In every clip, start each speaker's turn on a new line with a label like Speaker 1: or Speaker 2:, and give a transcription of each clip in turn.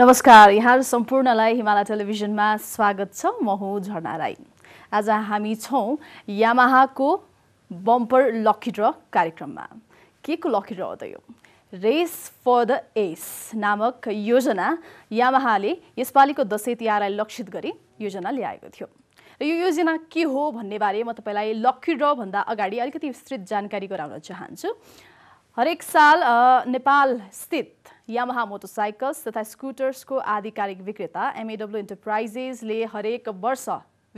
Speaker 1: नमस्कार यहाँहरू सम्पूर्णलाई हिमालय टेलिभिजनमा स्वागत छ म हुँ झर्ना राई आज हामी छौँ यामाहाको बम्पर लकी ड्र कार्यक्रममा के को लकी ड्र हो त यो रेस फर द एस नामक योजना यामाहाले यसपालिको दसैँ तिहारलाई लक्षित गरी योजना ल्याएको थियो र यो योजना के हो भन्नेबारे म तपाईँलाई लकी भन्दा अगाडि अलिकति विस्तृत जानकारी गराउन चाहन्छु हरेक साल नेपालस्थित यामाहा मोटरसाइकल्स तथा स्कुटर्सको आधिकारिक विक्रेता एमएडब्ल्यु इन्टरप्राइजेसले हरेक वर्ष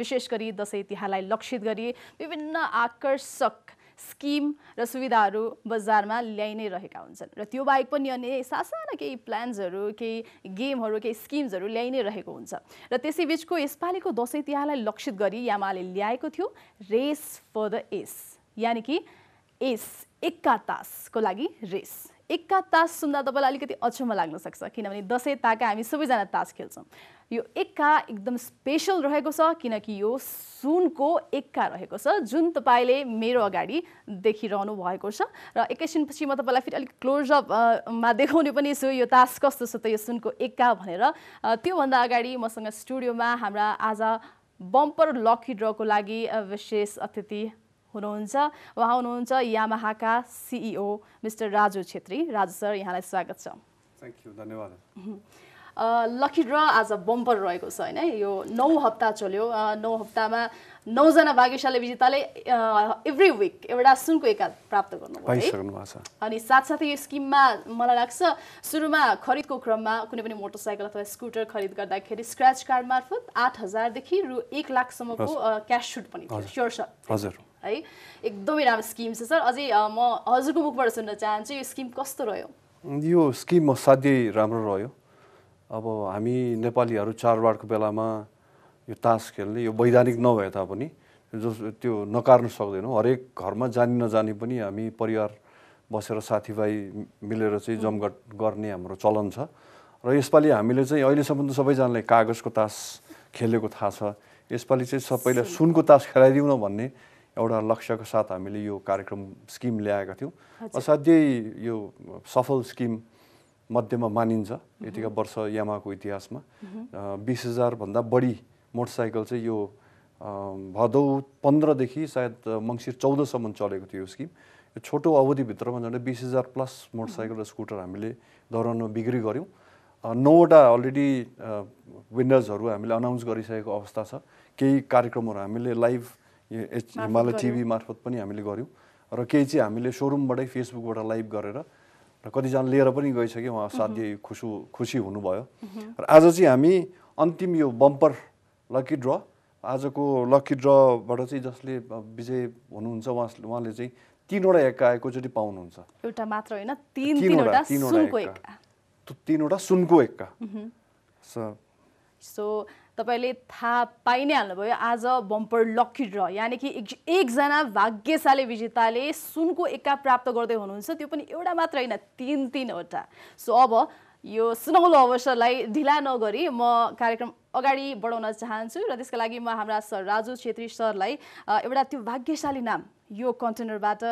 Speaker 1: विशेष गरी दसैँ तिहारलाई लक्षित गरी विभिन्न आकर्षक स्किम र सुविधाहरू बजारमा ल्याइ नै रहेका हुन्छन् र त्यो बाहेक पनि अन्य सासाना केही प्लान्सहरू केही गेमहरू केही स्किम्सहरू ल्याइ नै रहेको हुन्छ र त्यसै बिचको यसपालिको दसैँ तिहारलाई लक्षित गरी यामाले ल्याएको थियो रेस फर द एस यानि कि एस एक्का तासको लागि रेस एक्का तास सुन्दा तपाईँलाई अलिकति अचम्म लाग्न सक्छ किनभने दसैँ ताका हामी सबैजना तास खेल्छौँ यो एक्का एकदम स्पेसल रहेको छ किनकि यो सुनको एक्का रहेको छ जुन तपाईँले मेरो अगाडि देखिरहनु भएको छ र एकैछिनपछि म तपाईँलाई फेरि अलिक क्लोजअपमा देखाउने पनि छु यो तास कस्तो छ त यो सुनको एक्का भनेर त्योभन्दा अगाडि मसँग स्टुडियोमा हाम्रा आज बम्पर लकी ड्रको लागि विशेष अतिथि हुनुहुन्छ उहाँ हुनुहुन्छ यामाहाका CEO e mister Raju Chhetri Raju sir यहाँलाई स्वागत छ
Speaker 2: थ्याङ्क यू धन्यवाद
Speaker 1: लकी ड्र आज बम्पर रहेको छ होइन यो नौ हप्ता चल्यो नौ हप्तामा नौजना भाग्यशाली विजेताले एभ्री विक एउटा सुनको एका प्राप्त गर्नु अनि साथसाथै यो स्किममा मलाई लाग्छ सुरुमा खरिदको क्रममा कुनै पनि मोटरसाइकल अथवा स्कुटर खरिद गर्दाखेरि स्क्रच कार्ड मार्फत आठ हजारदेखि रु एक लाखसम्मको क्यास छुट पनि थियो स्योर सर हजुर है एकदमै राम्रो स्किम छ सर अझै म हजुरको मुखबाट सुन्न चाहन्छु यो स्किम कस्तो रह्यो
Speaker 2: यो स्किम असाध्यै राम्रो रह्यो अब हामी नेपालीहरू चाडबाडको बेलामा यो तास खेल्ने यो वैधानिक नभए तापनि जस त्यो नकार्न सक्दैनौँ हरेक घरमा जानी नजानी पनि हामी परिवार बसेर साथीभाइ मिलेर चाहिँ जमघट गर्ने हाम्रो चलन छ र यसपालि हामीले चाहिँ अहिलेसम्म त सबैजनालाई कागजको तास खेलेको थाहा छ यसपालि चाहिँ सबैलाई सुनको तास खेलाइदिउँ न भन्ने एउटा लक्ष्यको साथ हामीले यो कार्यक्रम स्किम ल्याएका थियौँ असाध्यै यो सफल स्किम मध्येमा मानिन्छ यतिका वर्ष यामाको इतिहासमा बिस हजारभन्दा बढी मोटरसाइकल चाहिँ यो भदौ पन्ध्रदेखि सायद मङ्सिर चौधसम्म चलेको थियो यो स्किम यो छोटो अवधिभित्रमा झन्डै बिस हजार प्लस मोटरसाइकल र स्कुटर हामीले दौरानमा बिक्री गऱ्यौँ नौवटा अलरेडी विन्डर्सहरू हामीले अनाउन्स गरिसकेको अवस्था छ केही कार्यक्रमहरू हामीले लाइभ एच हिमालय टिभी मार्फत पनि हामीले गऱ्यौँ र केही चाहिँ हामीले सोरुमबाटै फेसबुकबाट लाइभ गरेर र कतिजना लिएर पनि गइसक्यो उहाँ साध्यै खुसु खुसी हुनुभयो र आज चाहिँ हामी अन्तिम यो बम्पर लकी ड्र आजको लकी ड्रबाट चाहिँ जसले विजय हुनुहुन्छ उहाँ उहाँले चाहिँ तिनवटा एक्का एकैचोटि पाउनुहुन्छ
Speaker 1: एउटा मात्र होइन तिनवटा
Speaker 2: तिनवटा सुनको एक्का
Speaker 1: सो तपाईँले थाहा पाइ नै हाल्नुभयो आज बम्पर लकी ड्र यानि कि एक एकजना भाग्यशाली विजेताले सुनको एक्का प्राप्त गर्दै हुनुहुन्छ त्यो पनि एउटा मात्र होइन तिन तिनवटा सो अब यो सुनौलो अवसरलाई ढिला नगरी म कार्यक्रम अगाडि बढाउन चाहन्छु र त्यसका लागि म हाम्रा सर राजु छेत्री सरलाई एउटा त्यो भाग्यशाली नाम यो कन्टेनरबाट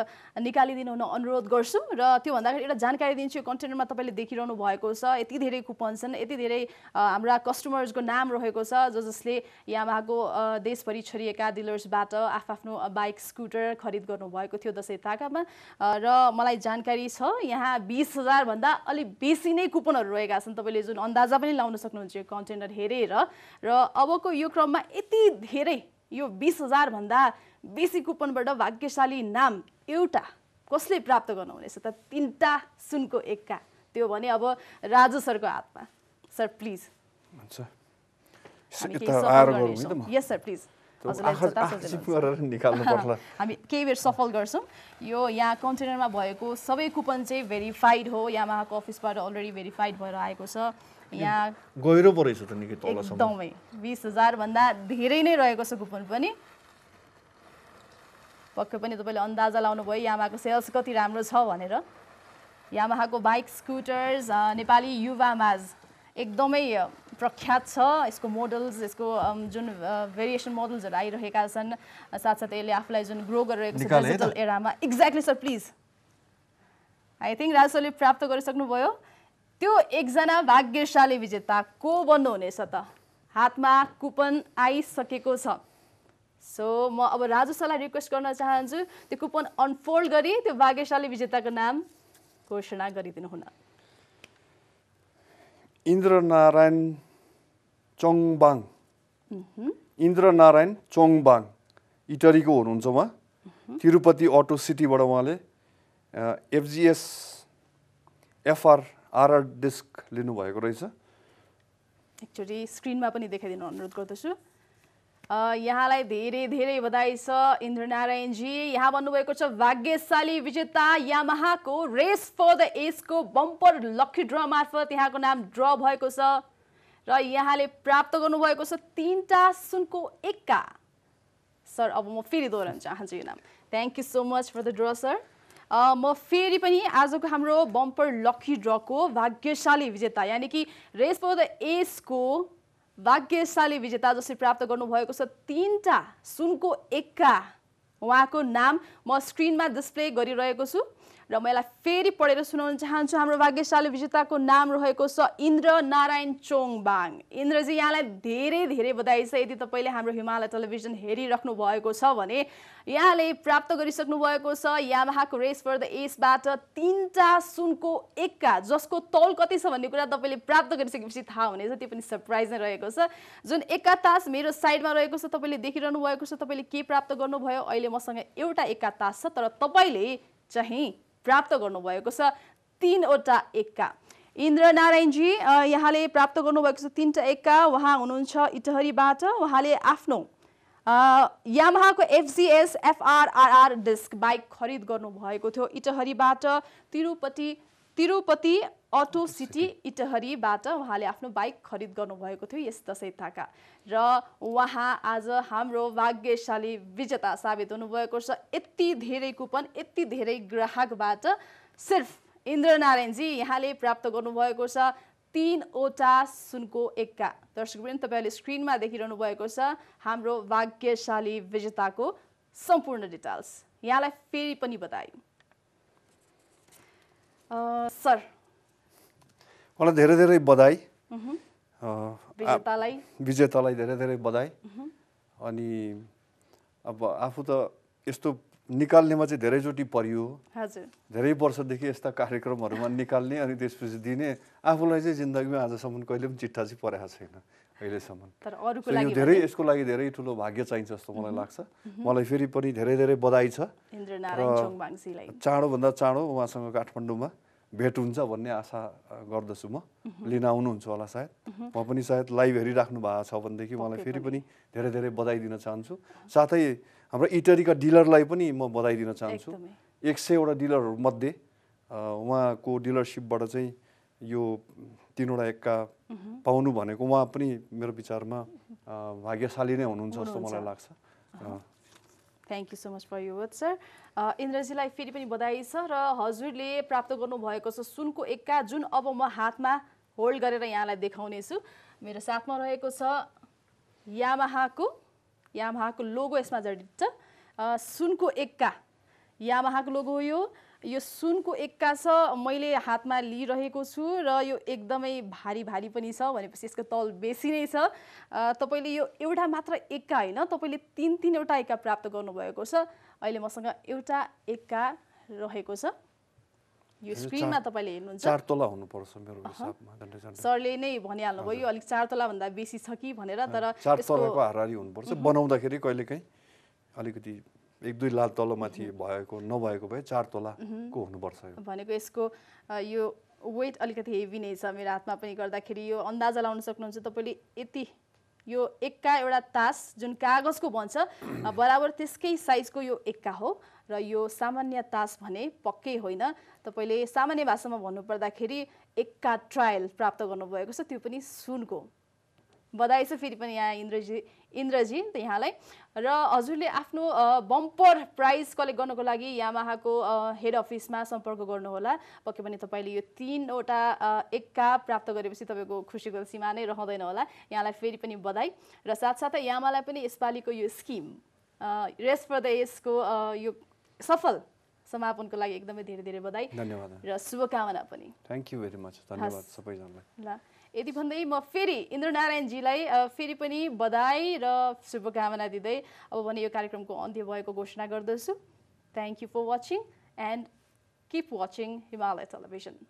Speaker 1: निकालिदिनु हुन अनुरोध गर्छु र त्यो भन्दाखेरि एउटा जानकारी दिन्छु यो कन्टेनरमा तपाईँले देखिरहनु भएको छ यति धेरै कुपन छन् यति धेरै हाम्रा कस्टमर्सको नाम रहेको छ जो जसले यहाँ भएको देशभरि छरिएका डिलर्सबाट आफ्नो बाइक स्कुटर खरिद गर्नुभएको थियो दसैँ ताकामा र मलाई जानकारी छ यहाँ बिस हजारभन्दा अलिक बेसी नै कुपनहरू रहेका छन् तपाईँले जुन अन्दाजा पनि लाउन सक्नुहुन्छ यो कन्टेनर हेरेर र अबको यो क्रममा यति धेरै यो बिस हजारभन्दा बेसी कुपनबाट भाग्यशाली नाम एउटा कसले प्राप्त गर्नुहुनेछ त तिनवटा सुनको एक्का त्यो भने अब राजु सरको हातमा सर प्लिज
Speaker 2: हामी
Speaker 1: केही बेर सफल गर्छौँ यो यहाँ कन्टेनरमा भएको सबै कुपन चाहिँ भेरिफाइड हो यहाँ उहाँको अफिसबाट अलरेडी भेरिफाइड भएर आएको छ यहाँ
Speaker 2: गहिरो एकदमै
Speaker 1: बिस हजारभन्दा धेरै नै रहेको छ कुपन पनि पक्कै पनि तपाईँले अन्दाजा लाउनु भयो यामाको सेल्स कति राम्रो छ भनेर यामाहाको बाइक स्कुटर्स नेपाली युवामाझ एकदमै प्रख्यात छ यसको मोडल्स यसको जुन भेरिएसन मोडल्सहरू आइरहेका छन् साथसाथै यसले आफूलाई जुन ग्रो गरिरहेको छ डिजिटल एरामा exactly sir please I think राजसरले प्राप्त गरिसक्नुभयो त्यो एकजना भाग्यशाली विजेता को बन्नुहुनेछ त हातमा कुपन आइसकेको छ सो म अब राजु सरलाई रिक्वेस्ट गर्न चाहन्छु त्यो कुपन अनफोल्ड गरी त्यो भाग्यशाली विजेताको नाम घोषणा गरिदिनु हुन
Speaker 2: इन्द्रनारायण चङबाङ इन्द्रनारायण चोङबाङ इटरीको हुनुहुन्छ उहाँ तिरुपति अटो सिटीबाट उहाँले एफजिएस एफआर आरआर डिस्क लिनुभएको रहेछ
Speaker 1: एक्चुली स्क्रिनमा पनि देखाइदिनु अनुरोध गर्दछु यहाँलाई धेरै धेरै बधाई छ इन्द्रनारायणजी यहाँ भन्नुभएको छ भाग्यशाली विजेता यामाहाको रेस फर द एजको बम्पर लक्की ड्र मार्फत यहाँको नाम ड्र भएको छ र यहाँले प्राप्त गर्नुभएको छ तिनवटा सुनको एक्का सर अब म फेरि दोहोऱ्याउन चाहन्छु यो नाम thank you so much for the draw sir म फेरि पनि आजको हाम्रो बम्पर लक्की ड्रको भाग्यशाली विजेता यानि कि रेस फर द एजको भाग्यशाली विजेता जसले प्राप्त गर्नुभएको छ तिनवटा सुनको एक्का उहाँको नाम म स्क्रिनमा डिस्प्ले गरिरहेको छु र म यसलाई फेरि पढेर सुनाउन चाहन्छु हाम्रो भाग्यशाली विजेताको नाम रहेको छ इन्द्र नारायण चोङबाङ इन्द्रजी यहाँलाई धेरै धेरै बधाई छ यदि तपाईँले हाम्रो हिमालय टेलिभिजन हेरिराख्नु भएको छ भने यहाँले प्राप्त गरिसक्नु भएको छ यामाहाको रेस फर द एसबाट तिनवटा सुनको एक्का जसको तौल कति छ भन्ने कुरा तपाईँले प्राप्त गरिसकेपछि थाहा हुनेछ त्यो पनि सरप्राइज नै रहेको छ जुन एक्का तास मेरो साइडमा रहेको छ तपाईँले देखिरहनु भएको छ तपाईँले के प्राप्त गर्नुभयो अहिले मसँग एउटा एक्का छ तर तपाईँले चाहिँ प्राप्त गर्नुभएको छ तिनवटा एक्का इन्द्रनारायणजी यहाँले प्राप्त गर्नुभएको छ तिनवटा एक्का उहाँ हुनुहुन्छ इटहरीबाट उहाँले आफ्नो यामाहाको एफजिएस एफआरआरआर डिस्क बाइक खरिद गर्नुभएको थियो इटहरीबाट तिरुपति तिरुपति अटो सिटी इटहरीबाट उहाँले आफ्नो बाइक खरिद गर्नुभएको थियो यस दसैँ थाका र उहाँ आज हाम्रो भाग्यशाली विजेता साबित हुनुभएको छ यति धेरै कुपन यति धेरै ग्राहकबाट सिर्फ इन्द्रनारायणजी यहाँले प्राप्त गर्नुभएको छ तिनवटा सुनको एक्का दर्शकवृन्द तपाईँहरूले स्क्रिनमा देखिरहनु भएको छ हाम्रो भाग्यशाली विजेताको सम्पूर्ण डिटेल्स यहाँलाई फेरि पनि बतायौँ सर
Speaker 2: मलाई धेरै धेरै बधाई विजेतालाई धेरै धेरै बधाई अनि अब आफू त यस्तो निकाल्नेमा चाहिँ धेरैचोटि परियो धेरै वर्षदेखि यस्ता कार्यक्रमहरूमा निकाल्ने अनि त्यसपछि दिने आफूलाई चाहिँ जिन्दगीमा आजसम्म कहिले पनि चिट्ठा चाहिँ परेको छैन
Speaker 1: अहिलेसम्म यो धेरै
Speaker 2: यसको लागि धेरै ठुलो भाग्य चाहिन्छ जस्तो मलाई लाग्छ मलाई फेरि पनि धेरै धेरै बधाई छ र चाँडोभन्दा चाँडो उहाँसँग काठमाडौँमा भेट हुन्छ भन्ने आशा गर्दछु म लिन आउनुहुन्छ होला सायद म पनि सायद लाइभ हेरिराख्नु भएको छ भनेदेखि उहाँलाई फेरि पनि धेरै धेरै बधाई दिन चाहन्छु साथै हाम्रो इटरीका डिलरलाई पनि म बधाई दिन चाहन्छु एक सयवटा डिलरहरूमध्ये उहाँको डिलरसिपबाट चाहिँ यो तिनवटा एक्का पाउनु भनेको उहाँ पनि मेरो विचारमा भाग्यशाली नै हुनुहुन्छ जस्तो मलाई लाग्छ
Speaker 1: thank you so much for you word sir इन्द्रजीलाई फेरि पनि बधाई छ र हजुरले प्राप्त गर्नुभएको छ सुनको एक्का जुन अब म हातमा होल्ड गरेर यहाँलाई देखाउनेछु मेरो साथमा रहेको छ यामाहाको यामाहाको लोगो यसमा जडित छ uh, सुनको एक्का यामाहाको लोगो हो यो यो सुनको एक्कास मैले हातमा लिइरहेको छु र यो एकदमै भारी भारी पनि छ भनेपछि यसको तल बेसी नै छ तपाईँले यो एउटा मात्र एक्का होइन तपाईँले तिन तिनवटा एक्का प्राप्त गर्नुभएको छ अहिले मसँग एउटा एक्का रहेको छ यो स्क्रिनमा तपाईँले हेर्नुहुन्छ चार
Speaker 2: तोला हुनुपर्छ मेरो हिसाबमा
Speaker 1: सरले नै भनिहाल्नुभयो यो अलिक चार भन्दा बेसी छ कि भनेर तर चार तोलाको
Speaker 2: हाराहारी हुनुपर्छ बनाउँदाखेरि कहिलेकाहीँ अलिकति एक दुई लाल तलमाथि भएको नभएको भए चार तलाको हुनुपर्छ
Speaker 1: भनेको यसको यो वेट अलिकति हेभी नै छ मेरो हातमा पनि गर्दाखेरि यो अन्दाजा लाउन सक्नुहुन्छ तपाईँले यति यो एक्का एउटा तास जुन कागजको भन्छ बराबर त्यसकै साइजको यो एक्का हो र यो सामान्य तास भने पक्कै होइन तपाईँले सामान्य भाषामा भन्नुपर्दाखेरि एक्का ट्रायल प्राप्त गर्नुभएको छ त्यो पनि सुनको बधाई छ फेरि पनि यहाँ इन्द्रजी इन्द्रजी यहाँलाई र हजुरले आफ्नो बम्पर प्राइज कलेक्ट गर्नको लागि यामाहाको हेड अफिसमा सम्पर्क गर्नुहोला पक्कै पनि तपाईँले यो तिनवटा एक्का प्राप्त गरेपछि तपाईँको खुसीको सीमा नै रहँदैन होला यहाँलाई फेरि पनि बधाई र साथसाथै यामालाई पनि यसपालिको यो स्किम रेस्ट प्रदेशको यो सफल समापनको लागि एकदमै धेरै धेरै बधाई धन्यवाद र शुभकामना पनि
Speaker 2: थ्याङ्क यू भेरी मच धन्यवाद सबैजनालाई
Speaker 1: ल यति भन्दै म फेरि इन्द्रनारायणजीलाई फेरि पनि बधाई र शुभकामना दिँदै अब भने यो कार्यक्रमको अन्त्य भएको घोषणा गर्दछु thank you for watching and keep watching Himalaya television